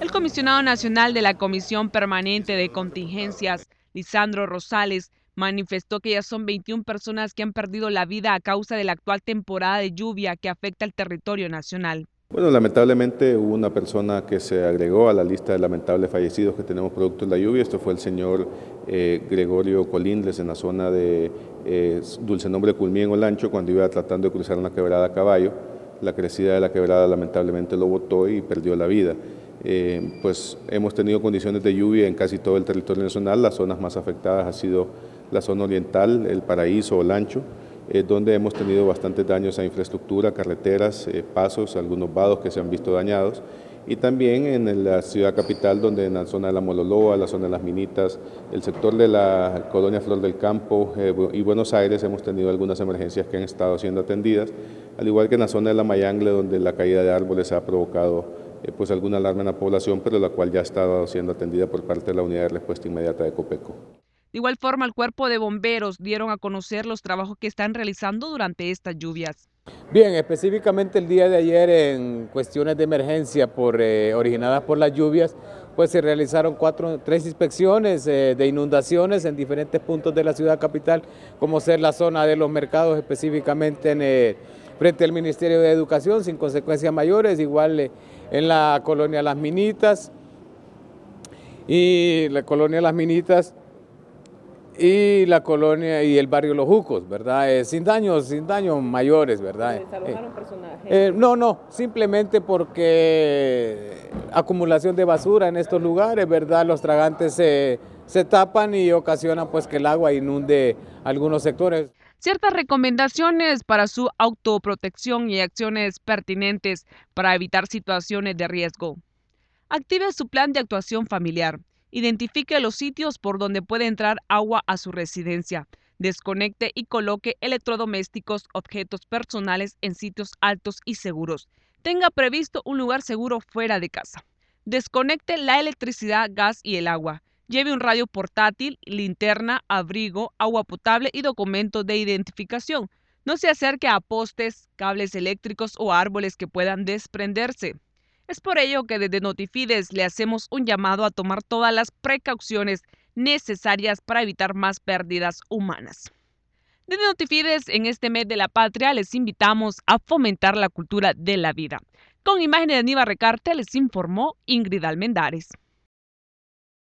El comisionado nacional de la Comisión Permanente de Contingencias, Lisandro Rosales, manifestó que ya son 21 personas que han perdido la vida a causa de la actual temporada de lluvia que afecta al territorio nacional. Bueno, lamentablemente hubo una persona que se agregó a la lista de lamentables fallecidos que tenemos producto de la lluvia. Esto fue el señor eh, Gregorio Colindres en la zona de Dulcenombre, eh, Dulce Nombre Lancho, Olancho cuando iba tratando de cruzar una quebrada a caballo. La crecida de la quebrada lamentablemente lo botó y perdió la vida. Eh, pues hemos tenido condiciones de lluvia en casi todo el territorio nacional. Las zonas más afectadas ha sido la zona oriental, el Paraíso, o el Ancho, eh, donde hemos tenido bastantes daños a infraestructura, carreteras, eh, pasos, algunos vados que se han visto dañados y también en la ciudad capital, donde en la zona de la Mololoa, la zona de las Minitas, el sector de la colonia Flor del Campo eh, y Buenos Aires hemos tenido algunas emergencias que han estado siendo atendidas, al igual que en la zona de la Mayangle, donde la caída de árboles ha provocado eh, pues alguna alarma en la población, pero la cual ya ha estado siendo atendida por parte de la unidad de respuesta inmediata de Copeco. De igual forma, el cuerpo de bomberos dieron a conocer los trabajos que están realizando durante estas lluvias. Bien, específicamente el día de ayer en cuestiones de emergencia por, eh, originadas por las lluvias, pues se realizaron tres inspecciones eh, de inundaciones en diferentes puntos de la ciudad capital, como ser la zona de los mercados específicamente eh, frente al Ministerio de Educación, sin consecuencias mayores, igual en la colonia Las Minitas y la colonia Las Minitas y la colonia y el barrio Los Jucos, ¿verdad? Eh, sin daños, sin daños mayores, ¿verdad? Eh, eh, no, no, simplemente porque acumulación de basura en estos lugares, ¿verdad? Los tragantes se, se tapan y ocasionan pues que el agua inunde algunos sectores ciertas recomendaciones para su autoprotección y acciones pertinentes para evitar situaciones de riesgo. Active su plan de actuación familiar. Identifique los sitios por donde puede entrar agua a su residencia. Desconecte y coloque electrodomésticos, objetos personales en sitios altos y seguros. Tenga previsto un lugar seguro fuera de casa. Desconecte la electricidad, gas y el agua. Lleve un radio portátil, linterna, abrigo, agua potable y documento de identificación. No se acerque a postes, cables eléctricos o árboles que puedan desprenderse. Es por ello que desde Notifides le hacemos un llamado a tomar todas las precauciones necesarias para evitar más pérdidas humanas. Desde Notifides, en este mes de la patria, les invitamos a fomentar la cultura de la vida. Con imágenes de Aníbal Recarte les informó Ingrid Almendares.